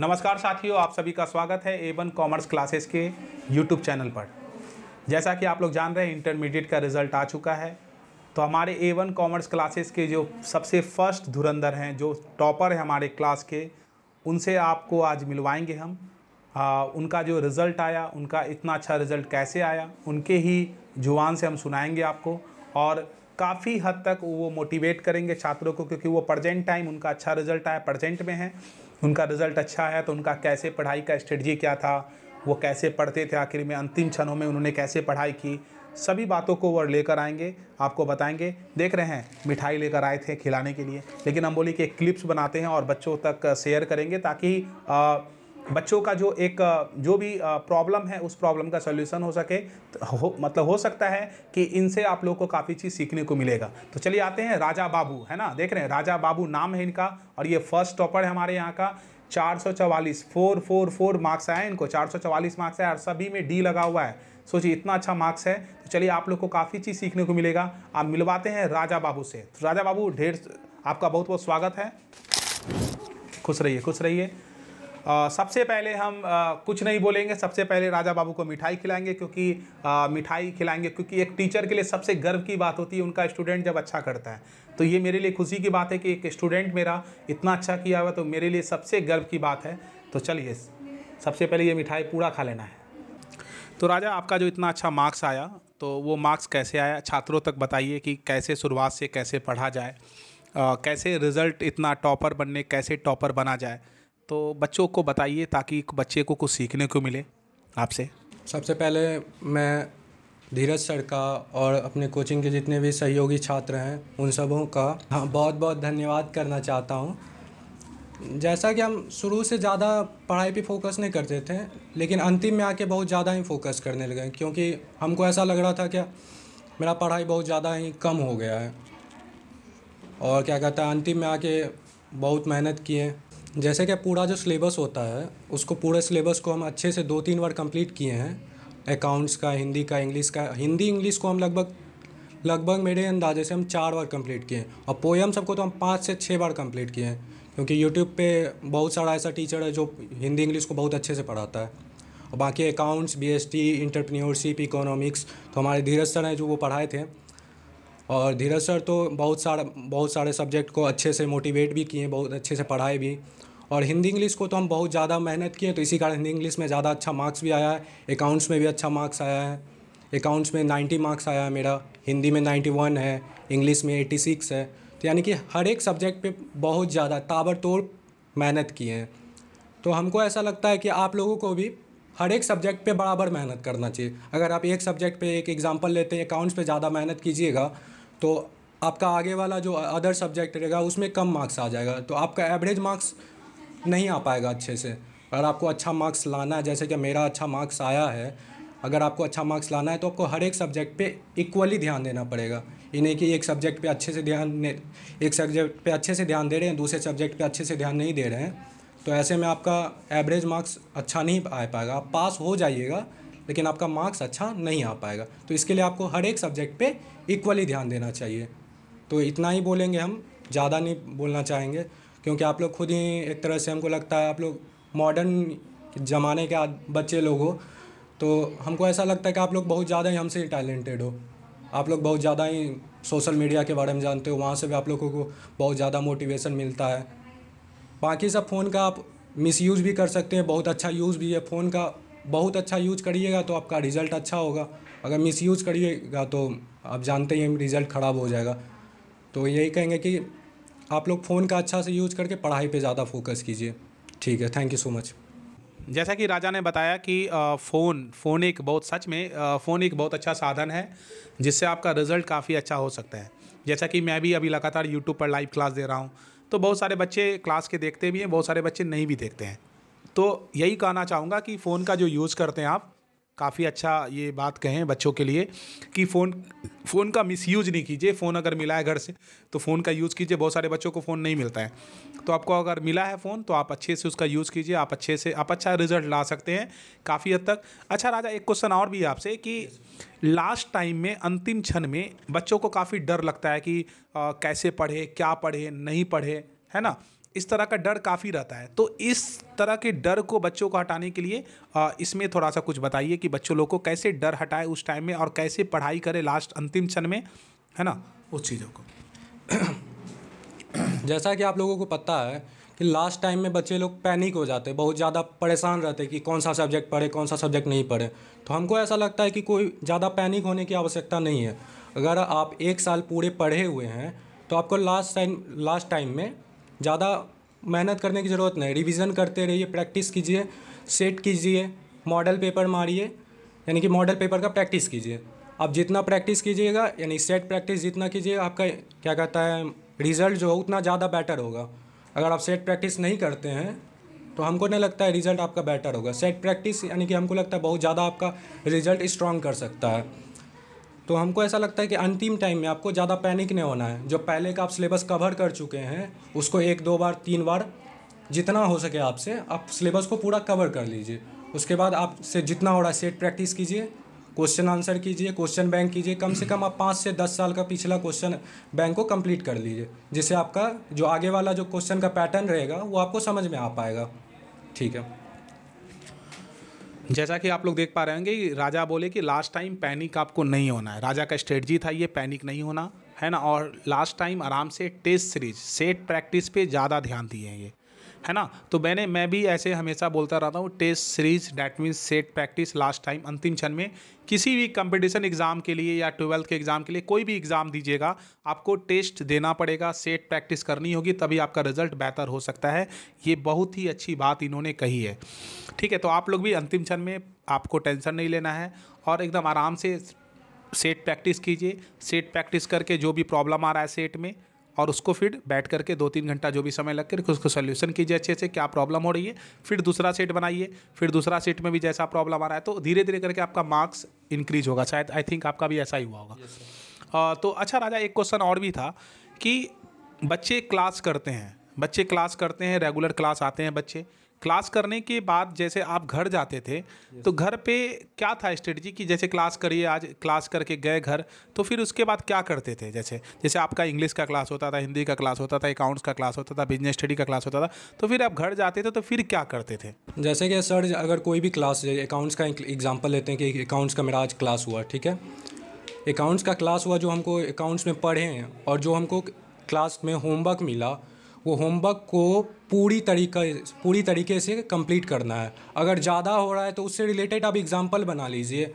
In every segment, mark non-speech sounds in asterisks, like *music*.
नमस्कार साथियों आप सभी का स्वागत है ए वन कॉमर्स क्लासेस के यूट्यूब चैनल पर जैसा कि आप लोग जान रहे हैं इंटरमीडिएट का रिजल्ट आ चुका है तो हमारे ए वन कॉमर्स क्लासेस के जो सबसे फर्स्ट धुरंधर हैं जो टॉपर हैं हमारे क्लास के उनसे आपको आज मिलवाएंगे हम आ, उनका जो रिज़ल्ट आया उनका इतना अच्छा रिज़ल्ट कैसे आया उनके ही जुबान से हम सुनाएंगे आपको और काफ़ी हद तक वो मोटिवेट करेंगे छात्रों को क्योंकि वो प्रजेंट टाइम उनका अच्छा रिजल्ट आया प्रजेंट में है उनका रिज़ल्ट अच्छा आया तो उनका कैसे पढ़ाई का स्ट्रेटजी क्या था वो कैसे पढ़ते थे आखिर में अंतिम क्षणों में उन्होंने कैसे पढ़ाई की सभी बातों को वह लेकर आएंगे आपको बताएंगे देख रहे हैं मिठाई लेकर आए थे खिलाने के लिए लेकिन हम बोली कि क्लिप्स बनाते हैं और बच्चों तक शेयर करेंगे ताकि आ, बच्चों का जो एक जो भी प्रॉब्लम है उस प्रॉब्लम का सोल्यूशन हो सके तो हो मतलब हो सकता है कि इनसे आप लोग को काफ़ी चीज़ सीखने को मिलेगा तो चलिए आते हैं राजा बाबू है ना देख रहे हैं राजा बाबू नाम है इनका और ये फर्स्ट टॉपर है हमारे यहाँ का चार सौ चवालीस फोर फोर फोर मार्क्स आए इनको चार सौ चवालीस मार्क्स आए और सभी में डी लगा हुआ है सोचिए इतना अच्छा मार्क्स है तो चलिए आप लोग को काफ़ी चीज़ सीखने को मिलेगा आप मिलवाते हैं राजा बाबू से तो राजा बाबू ढेर आपका बहुत बहुत स्वागत है खुश रहिए खुश रहिए सबसे पहले हम आ, कुछ नहीं बोलेंगे सबसे पहले राजा बाबू को मिठाई खिलाएंगे क्योंकि आ, मिठाई खिलाएंगे क्योंकि एक टीचर के लिए सबसे गर्व की बात होती है उनका स्टूडेंट जब अच्छा करता है तो ये मेरे लिए खुशी की बात है कि एक स्टूडेंट मेरा इतना अच्छा किया हुआ तो मेरे लिए सबसे गर्व की बात है तो चलिए सबसे पहले ये मिठाई पूरा खा लेना है तो राजा आपका जो इतना अच्छा मार्क्स आया तो वो मार्क्स कैसे आया छात्रों तक बताइए कि कैसे शुरुआत से कैसे पढ़ा जाए आ, कैसे रिज़ल्ट इतना टॉपर बनने कैसे टॉपर बना जाए तो बच्चों को बताइए ताकि बच्चे को कुछ सीखने को मिले आपसे सबसे पहले मैं धीरज सर का और अपने कोचिंग के जितने भी सहयोगी छात्र हैं उन सबों का हाँ बहुत बहुत धन्यवाद करना चाहता हूँ जैसा कि हम शुरू से ज़्यादा पढ़ाई पे फोकस नहीं करते थे लेकिन अंतिम में आके बहुत ज़्यादा ही फोकस करने लगे क्योंकि हमको ऐसा लग रहा था क्या मेरा पढ़ाई बहुत ज़्यादा ही कम हो गया है और क्या कहता है अंतिम में आके बहुत मेहनत किए जैसे कि पूरा जो सिलेबस होता है उसको पूरे सिलेबस को हम अच्छे से दो तीन बार कंप्लीट किए हैं अकाउंट्स का हिंदी का इंग्लिश का हिंदी इंग्लिश को हम लगभग लगभग मेरे अंदाजे से हम चार बार कंप्लीट किए हैं और पोएम सबको तो हम पाँच से छः बार कंप्लीट किए हैं क्योंकि यूट्यूब पे बहुत सारा ऐसा टीचर है जो हिंदी इंग्लिश को बहुत अच्छे से पढ़ाता है और बाकी accounts B S T entrepreneurship economics तो हमारे धीरज सर हैं जो वो पढ़ाए थे और धीरज सर तो बहुत सारा बहुत सारे सब्जेक्ट को अच्छे से मोटिवेट भी किए बहुत अच्छे से पढ़ाए भी और हिंदी इंग्लिश को तो हम बहुत ज़्यादा मेहनत किए तो इसी कारण हिंदी इंग्लिश में ज़्यादा अच्छा मार्क्स भी आया है अकाउंट्स में भी अच्छा मार्क्स आया है अकाउंट्स में नाइन्टी मार्क्स आया है मेरा हिंदी में वन है इंग्लिश में सिक्स है तो यानी कि हर एक सब्जेक्ट पे बहुत ज़्यादा ताबड़तोड़ मेहनत किए हैं तो हमको ऐसा लगता है कि आप लोगों को भी हर एक सब्जेक्ट पे बराबर मेहनत करना चाहिए अगर आप एक सब्जेक्ट पे एक एग्ज़ाम्पल लेते हैं अकाउंट्स पे ज़्यादा मेहनत कीजिएगा तो आपका आगे वाला जो अदर सब्जेक्ट रहेगा उसमें कम मार्क्स आ जाएगा तो आपका एवरेज मार्क्स नहीं आ पाएगा अच्छे से अगर आपको अच्छा मार्क्स लाना है जैसे कि मेरा अच्छा मार्क्स आया है अगर आपको अच्छा मार्क्स लाना है तो आपको हर एक सब्जेक्ट पे इक्वली ध्यान देना पड़ेगा इन्हें कि एक सब्जेक्ट पे अच्छे से ध्यान एक सब्जेक्ट पे अच्छे से ध्यान दे रहे हैं दूसरे सब्जेक्ट पे अच्छे से ध्यान नहीं दे रहे हैं तो ऐसे में आपका एवरेज मार्क्स अच्छा नहीं आ पाएगा आप पास हो जाइएगा लेकिन आपका मार्क्स अच्छा नहीं आ पाएगा तो इसके लिए आपको हर एक सब्जेक्ट पे इक्वली ध्यान देना चाहिए तो इतना ही बोलेंगे हम ज़्यादा नहीं बोलना चाहेंगे क्योंकि आप लोग खुद ही एक तरह से हमको लगता है आप लोग मॉडर्न ज़माने के बच्चे लोग हो तो हमको ऐसा लगता है कि आप लोग बहुत ज़्यादा ही हमसे टैलेंटेड हो आप लोग बहुत ज़्यादा ही सोशल मीडिया के बारे में जानते हो वहाँ से भी आप लोगों को बहुत ज़्यादा मोटिवेशन मिलता है बाकी सब फ़ोन का आप मिसयूज़ भी कर सकते हैं बहुत अच्छा यूज़ भी है फ़ोन का बहुत अच्छा यूज करिएगा तो आपका रिज़ल्ट अच्छा होगा अगर मिस यूज़ करिएगा तो आप जानते ही रिज़ल्ट ख़राब हो जाएगा तो यही कहेंगे कि आप लोग फ़ोन का अच्छा से यूज करके पढ़ाई पे ज़्यादा फोकस कीजिए ठीक है थैंक यू सो मच जैसा कि राजा ने बताया कि फ़ोन फ़ोन एक बहुत सच में फ़ोन एक बहुत अच्छा साधन है जिससे आपका रिज़ल्ट काफ़ी अच्छा हो सकता है जैसा कि मैं भी अभी लगातार यूट्यूब पर लाइव क्लास दे रहा हूँ तो बहुत सारे बच्चे क्लास के देखते भी हैं बहुत सारे बच्चे नहीं भी देखते हैं तो यही कहना चाहूँगा कि फ़ोन का जो यूज़ करते हैं आप काफ़ी अच्छा ये बात कहें बच्चों के लिए कि फ़ोन फ़ोन का मिसयूज नहीं कीजिए फ़ोन अगर मिला है घर से तो फ़ोन का यूज़ कीजिए बहुत सारे बच्चों को फ़ोन नहीं मिलता है तो आपको अगर मिला है फ़ोन तो आप अच्छे से उसका यूज़ कीजिए आप अच्छे से आप अच्छा रिजल्ट ला सकते हैं काफ़ी हद तक अच्छा राजा एक क्वेश्चन और भी आपसे कि लास्ट टाइम में अंतिम क्षण में बच्चों को काफ़ी डर लगता है कि आ, कैसे पढ़े क्या पढ़े नहीं पढ़े है ना इस तरह का डर काफ़ी रहता है तो इस तरह के डर को बच्चों को हटाने के लिए इसमें थोड़ा सा कुछ बताइए कि बच्चों लोग को कैसे डर हटाए उस टाइम में और कैसे पढ़ाई करें लास्ट अंतिम क्षण में है ना उस चीज़ों को *coughs* जैसा कि आप लोगों को पता है कि लास्ट टाइम में बच्चे लोग पैनिक हो जाते हैं बहुत ज़्यादा परेशान रहते हैं कि कौन सा सब्जेक्ट पढ़े कौन सा सब्जेक्ट नहीं पढ़े तो हमको ऐसा लगता है कि कोई ज़्यादा पैनिक होने की आवश्यकता नहीं है अगर आप एक साल पूरे पढ़े हुए हैं तो आपको लास्ट टाइम लास्ट टाइम में ज़्यादा मेहनत करने की ज़रूरत नहीं रिवीजन करते रहिए प्रैक्टिस कीजिए सेट कीजिए मॉडल पेपर मारिए यानी कि मॉडल पेपर का प्रैक्टिस कीजिए आप जितना प्रैक्टिस कीजिएगा यानी सेट प्रैक्टिस जितना कीजिए आपका क्या कहता है रिज़ल्ट जो उतना ज़्यादा बेटर होगा अगर आप सेट प्रैक्टिस नहीं करते हैं तो हमको नहीं लगता है रिज़ल्ट आपका बेटर होगा सेट प्रैक्टिस यानी कि हमको लगता है बहुत ज़्यादा आपका रिज़ल्ट स्ट्रॉन्ग कर सकता है तो हमको ऐसा लगता है कि अंतिम टाइम में आपको ज़्यादा पैनिक नहीं होना है जो पहले का आप सिलेबस कवर कर चुके हैं उसको एक दो बार तीन बार जितना हो सके आपसे आप सिलेबस को पूरा कवर कर लीजिए उसके बाद आप से जितना हो रहा है सेट प्रैक्टिस कीजिए क्वेश्चन आंसर कीजिए क्वेश्चन बैंक कीजिए कम से कम आप पाँच से दस साल का पिछला क्वेश्चन बैंक को कंप्लीट कर लीजिए जिससे आपका जो आगे वाला जो क्वेश्चन का पैटर्न रहेगा वो आपको समझ में आ पाएगा ठीक है जैसा कि आप लोग देख पा रहे होंगे राजा बोले कि लास्ट टाइम पैनिक आपको नहीं होना है राजा का स्ट्रेटजी था ये पैनिक नहीं होना है ना और लास्ट टाइम आराम से टेस्ट सीरीज सेट प्रैक्टिस पे ज़्यादा ध्यान दिए हैं ये है ना तो मैंने मैं भी ऐसे हमेशा बोलता रहता हूँ test series that means set practice last time अंतिम क्षण में किसी भी कंपटीशन एग्ज़ाम के लिए या ट्वेल्थ के एग्ज़ाम के लिए कोई भी एग्ज़ाम दीजिएगा आपको टेस्ट देना पड़ेगा सेट प्रैक्टिस करनी होगी तभी आपका रिजल्ट बेहतर हो सकता है ये बहुत ही अच्छी बात इन्होंने कही है ठीक है तो आप लोग भी अंतिम क्षण में आपको टेंशन नहीं लेना है और एकदम आराम से सेट प्रैक्टिस कीजिए सेट प्रैक्टिस करके जो भी प्रॉब्लम आ रहा है सेट में और उसको फिर बैठ करके दो तीन घंटा जो भी समय लग कर उसको सोल्यूशन कीजिए अच्छे से क्या प्रॉब्लम हो रही है फिर दूसरा सेट बनाइए फिर दूसरा सेट में भी जैसा प्रॉब्लम आ रहा है तो धीरे धीरे करके आपका मार्क्स इंक्रीज होगा शायद आई थिंक आपका भी ऐसा ही हुआ होगा yes, तो अच्छा राजा एक क्वेश्चन और भी था कि बच्चे क्लास करते हैं बच्चे क्लास करते हैं रेगुलर क्लास आते हैं बच्चे क्लास करने के बाद जैसे आप घर जाते थे तो घर पे क्या था स्ट्रेटजी कि जैसे क्लास करिए आज क्लास करके गए घर तो फिर उसके बाद क्या करते थे जैसे जैसे आपका इंग्लिश का क्लास होता था हिंदी का क्लास होता था अकाउंट्स का क्लास होता था बिजनेस स्टडी का क्लास होता था तो फिर आप घर जाते थे तो फिर क्या करते थे जैसे कि सर अगर कोई भी क्लास अकाउंट्स का एग्जाम्पल लेते हैं कि अकाउंट्स का मेरा आज क्लास हुआ ठीक है अकाउंट्स का क्लास हुआ जो हमको अकाउंट्स में पढ़े और जो हमको क्लास में होमवर्क मिला वो होमवर्क को पूरी तरीका पूरी तरीके से कंप्लीट करना है अगर ज़्यादा हो रहा है तो उससे रिलेटेड आप एग्ज़ाम्पल बना लीजिए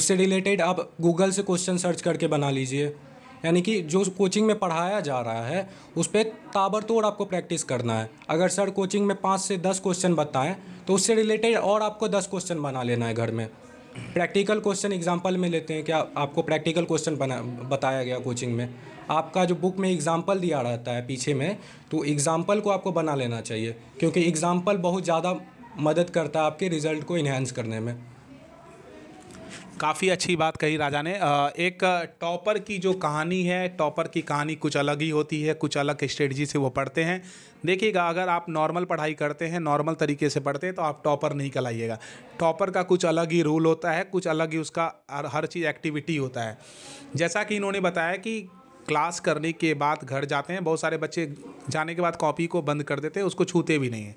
उससे रिलेटेड आप गूगल से क्वेश्चन सर्च करके बना लीजिए यानी कि जो कोचिंग में पढ़ाया जा रहा है उस पर ताबड़तोड़ आपको प्रैक्टिस करना है अगर सर कोचिंग में पाँच से दस क्वेश्चन बताएं तो उससे रिलेटेड और आपको दस क्वेश्चन बना लेना है घर में प्रैक्टिकल क्वेश्चन एग्जाम्पल में लेते हैं क्या आपको प्रैक्टिकल क्वेश्चन बना बताया गया कोचिंग में आपका जो बुक में एग्ज़ाम्पल दिया रहता है पीछे में तो एग्ज़ाम्पल को आपको बना लेना चाहिए क्योंकि एग्ज़ाम्पल बहुत ज़्यादा मदद करता है आपके रिज़ल्ट को इन्हेंस करने में काफ़ी अच्छी बात कही राजा ने एक टॉपर की जो कहानी है टॉपर की कहानी कुछ अलग ही होती है कुछ अलग स्ट्रेटजी से वो पढ़ते हैं देखिएगा अगर आप नॉर्मल पढ़ाई करते हैं नॉर्मल तरीके से पढ़ते हैं तो आप टॉपर नहीं कहलाइएगा टॉपर का कुछ अलग ही रूल होता है कुछ अलग ही उसका हर चीज़ एक्टिविटी होता है जैसा कि इन्होंने बताया कि क्लास करने के बाद घर जाते हैं बहुत सारे बच्चे जाने के बाद कॉपी को बंद कर देते हैं उसको छूते भी नहीं हैं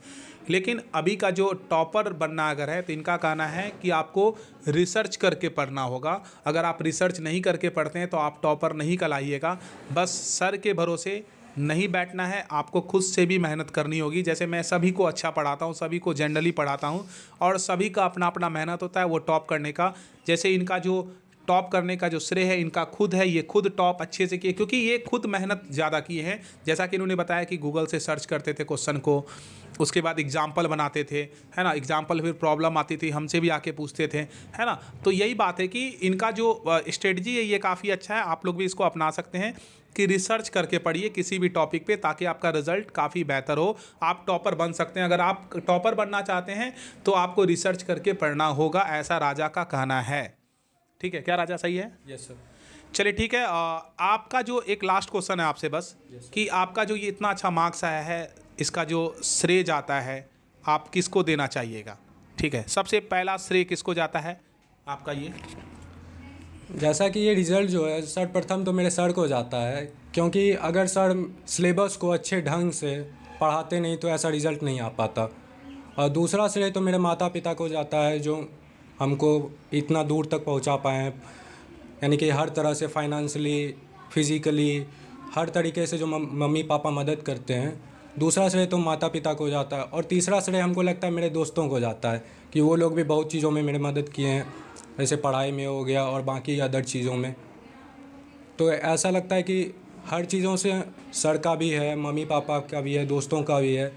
लेकिन अभी का जो टॉपर बनना अगर है तो इनका कहना है कि आपको रिसर्च करके पढ़ना होगा अगर आप रिसर्च नहीं करके पढ़ते हैं तो आप टॉपर नहीं कलाइएगा बस सर के भरोसे नहीं बैठना है आपको खुद से भी मेहनत करनी होगी जैसे मैं सभी को अच्छा पढ़ाता हूँ सभी को जनरली पढ़ाता हूँ और सभी का अपना अपना मेहनत होता है वो टॉप करने का जैसे इनका जो टॉप करने का जो श्रेय है इनका खुद है ये खुद टॉप अच्छे से किए क्योंकि ये खुद मेहनत ज़्यादा किए हैं जैसा कि इन्होंने बताया कि गूगल से सर्च करते थे क्वेश्चन को उसके बाद एग्जाम्पल बनाते थे है ना एग्जाम्पल फिर प्रॉब्लम आती थी हमसे भी आके पूछते थे है ना तो यही बात है कि इनका जो स्ट्रेटजी है ये काफ़ी अच्छा है आप लोग भी इसको अपना सकते हैं कि रिसर्च करके पढ़िए किसी भी टॉपिक पे ताकि आपका रिजल्ट काफ़ी बेहतर हो आप टॉपर बन सकते हैं अगर आप टॉपर बनना चाहते हैं तो आपको रिसर्च करके पढ़ना होगा ऐसा राजा का कहना है ठीक है क्या राजा सही है यस सर चलिए ठीक है आपका जो एक लास्ट क्वेश्चन है आपसे बस कि आपका जो ये इतना अच्छा मार्क्स आया है इसका जो श्रेय जाता है आप किसको देना चाहिएगा ठीक है सबसे पहला श्रेय किसको जाता है आपका ये जैसा कि ये रिज़ल्ट जो है सर्वप्रथम तो मेरे सर को जाता है क्योंकि अगर सर सिलेबस को अच्छे ढंग से पढ़ाते नहीं तो ऐसा रिज़ल्ट नहीं आ पाता और दूसरा श्रेय तो मेरे माता पिता को जाता है जो हमको इतना दूर तक पहुंचा पाए हैं यानी कि हर तरह से फाइनेंशली फिज़िकली हर तरीके से जो मम्मी पापा मदद करते हैं दूसरा श्रेय तो माता पिता को जाता है और तीसरा श्रेय हमको लगता है मेरे दोस्तों को जाता है कि वो लोग भी बहुत चीज़ों में मेरी मदद किए हैं जैसे पढ़ाई में हो गया और बाकी अदर चीज़ों में तो ऐसा लगता है कि हर चीज़ों से सर का भी है मम्मी पापा का भी है दोस्तों का भी है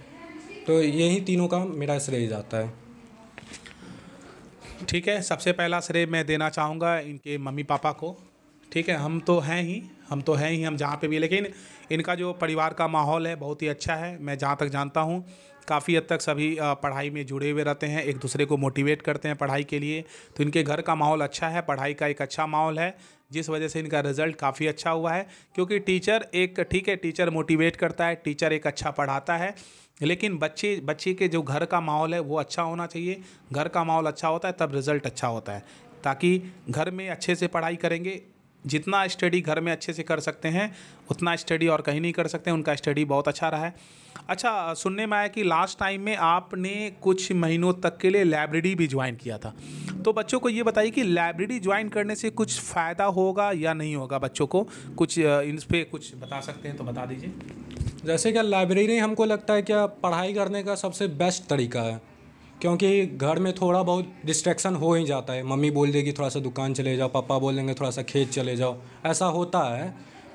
तो यही तीनों का मेरा श्रेय जाता है ठीक है सबसे पहला श्रेय मैं देना चाहूँगा इनके मम्मी पापा को ठीक है हम तो हैं ही हम तो हैं ही हम जहाँ पे भी लेकिन इनका जो परिवार का माहौल है बहुत ही अच्छा है मैं जहाँ तक जानता हूँ काफ़ी हद तक सभी पढ़ाई में जुड़े हुए रहते हैं एक दूसरे को मोटिवेट करते हैं पढ़ाई के लिए तो इनके घर का माहौल अच्छा है पढ़ाई का एक अच्छा माहौल है जिस वजह से इनका रिजल्ट काफ़ी अच्छा हुआ है क्योंकि टीचर एक ठीक है टीचर मोटिवेट करता है टीचर एक अच्छा पढ़ाता है लेकिन बच्चे बच्चे के जो घर का माहौल है वो अच्छा होना चाहिए घर का माहौल अच्छा होता है तब रिज़ल्ट अच्छा होता है ताकि घर में अच्छे से पढ़ाई करेंगे जितना स्टडी घर में अच्छे से कर सकते हैं उतना स्टडी और कहीं नहीं कर सकते उनका स्टडी बहुत अच्छा रहा है अच्छा सुनने में आया कि लास्ट टाइम में आपने कुछ महीनों तक के लिए लाइब्रेरी भी ज्वाइन किया था तो बच्चों को ये बताइए कि लाइब्रेरी ज्वाइन करने से कुछ फ़ायदा होगा या नहीं होगा बच्चों को कुछ इन पर कुछ बता सकते हैं तो बता दीजिए जैसे क्या लाइब्रेरी हमको लगता है क्या पढ़ाई करने का सबसे बेस्ट तरीका है क्योंकि घर में थोड़ा बहुत डिस्ट्रैक्शन हो ही जाता है मम्मी बोल देगी थोड़ा सा दुकान चले जाओ पापा बोल देंगे थोड़ा सा खेत चले जाओ ऐसा होता है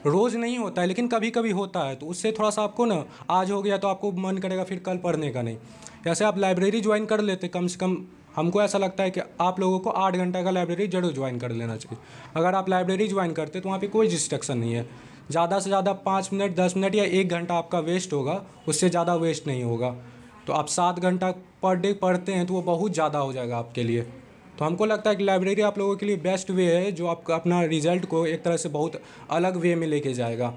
रोज़ नहीं होता है लेकिन कभी कभी होता है तो उससे थोड़ा सा आपको ना आज हो गया तो आपको मन करेगा फिर कल पढ़ने का नहीं जैसे आप लाइब्रेरी ज्वाइन कर लेते कम से कम हमको ऐसा लगता है कि आप लोगों को आठ घंटे का लाइब्रेरी जरूर ज्वाइन कर लेना चाहिए अगर आप लाइब्रेरी ज्वाइन करते तो वहाँ पर कोई डिस्ट्रक्शन नहीं है ज़्यादा से ज़्यादा पाँच मिनट दस मिनट या एक घंटा आपका वेस्ट होगा उससे ज़्यादा वेस्ट नहीं होगा तो आप सात घंटा पर डे पढ़ते हैं तो वो बहुत ज़्यादा हो जाएगा आपके लिए तो हमको लगता है कि लाइब्रेरी आप लोगों के लिए बेस्ट वे है जो आपका अपना रिजल्ट को एक तरह से बहुत अलग वे में लेके जाएगा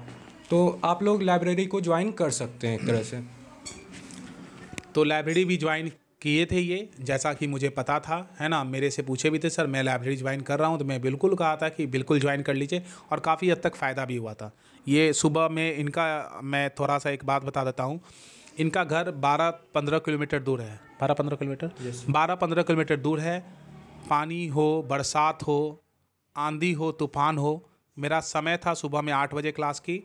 तो आप लोग लाइब्रेरी को ज्वाइन कर सकते हैं एक तरह से तो लाइब्रेरी भी ज्वाइन किए थे ये जैसा कि मुझे पता था है ना मेरे से पूछे भी थे सर मैं लाइब्रेरी ज्वाइन कर रहा हूँ तो मैं बिल्कुल कहा था कि बिल्कुल ज्वाइन कर लीजिए और काफ़ी हद तक फ़ायदा भी हुआ था ये सुबह में इनका मैं थोड़ा सा एक बात बता देता हूँ इनका घर बारह पंद्रह किलोमीटर दूर है बारह पंद्रह किलोमीटर बारह पंद्रह किलोमीटर दूर है पानी हो बरसात हो आंधी हो तूफान हो मेरा समय था सुबह में आठ बजे क्लास की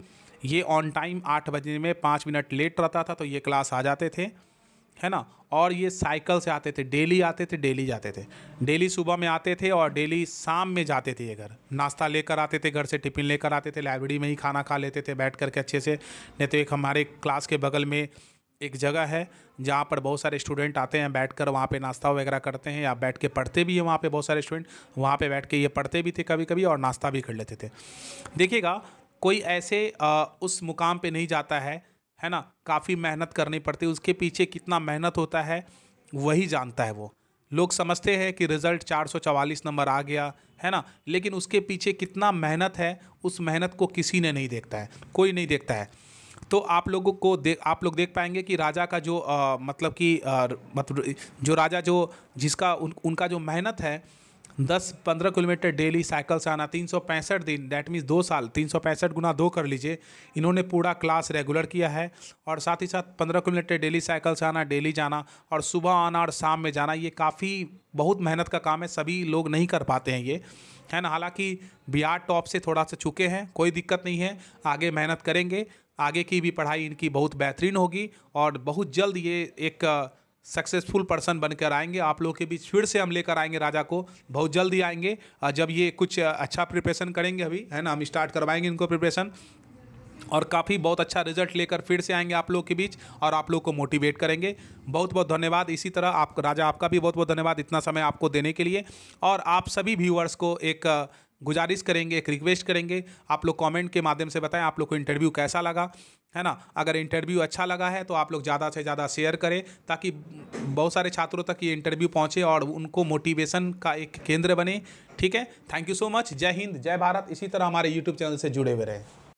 ये ऑन टाइम आठ बजे में पाँच मिनट लेट रहता था तो ये क्लास आ जाते थे है ना और ये साइकिल से आते थे डेली आते थे डेली जाते थे डेली सुबह में आते थे और डेली शाम में जाते थे ये घर नाश्ता लेकर आते थे घर से टिफ़िन लेकर आते थे लाइब्रेरी में ही खाना खा लेते थे बैठ करके अच्छे से नहीं तो एक हमारे क्लास के बगल में एक जगह है जहाँ पर बहुत सारे स्टूडेंट आते हैं बैठ कर वहाँ पर नाश्ता वगैरह करते हैं या बैठ के पढ़ते भी हैं वहाँ पर बहुत सारे स्टूडेंट वहाँ पर बैठ के ये पढ़ते भी थे कभी कभी और नाश्ता भी कर लेते थे देखिएगा कोई ऐसे उस मुकाम पर नहीं जाता है है ना काफ़ी मेहनत करनी पड़ती है उसके पीछे कितना मेहनत होता है वही जानता है वो लोग समझते हैं कि रिज़ल्ट 444 नंबर आ गया है ना लेकिन उसके पीछे कितना मेहनत है उस मेहनत को किसी ने नहीं देखता है कोई नहीं देखता है तो आप लोगों को दे आप लोग देख पाएंगे कि राजा का जो आ, मतलब कि मतलब जो राजा जो जिसका उन, उनका जो मेहनत है दस पंद्रह किलोमीटर डेली साइकिल से आना तीन सौ पैंसठ दिन डैट मीन्स दो साल तीन सौ पैंसठ गुना दो कर लीजिए इन्होंने पूरा क्लास रेगुलर किया है और साथ ही साथ पंद्रह किलोमीटर डेली साइकिल से आना डेली जाना और सुबह आना और शाम में जाना ये काफ़ी बहुत मेहनत का काम है सभी लोग नहीं कर पाते हैं ये है ना हालांकि बिहार टॉप से थोड़ा सा छुके हैं कोई दिक्कत नहीं है आगे मेहनत करेंगे आगे की भी पढ़ाई इनकी बहुत बेहतरीन होगी और बहुत जल्द ये एक सक्सेसफुल पर्सन बनकर आएंगे आप लोगों के बीच फिर से हम लेकर आएंगे राजा को बहुत जल्दी आएंगे जब ये कुछ अच्छा प्रिपरेशन करेंगे अभी है ना हम स्टार्ट करवाएंगे इनको प्रिपरेशन और काफ़ी बहुत अच्छा रिजल्ट लेकर फिर से आएंगे आप लोग के बीच और आप लोग को मोटिवेट करेंगे बहुत बहुत धन्यवाद इसी तरह आप राजा आपका भी बहुत बहुत धन्यवाद इतना समय आपको देने के लिए और आप सभी व्यूअर्स को एक गुजारिश करेंगे एक रिक्वेस्ट करेंगे आप लोग कमेंट के माध्यम से बताएं आप लोग को इंटरव्यू कैसा लगा है ना अगर इंटरव्यू अच्छा लगा है तो आप लोग ज़्यादा से ज़्यादा शेयर करें ताकि बहुत सारे छात्रों तक ये इंटरव्यू पहुँचे और उनको मोटिवेशन का एक केंद्र बने ठीक है थैंक यू सो मच जय हिंद जय भारत इसी तरह हमारे यूट्यूब चैनल से जुड़े हुए रहें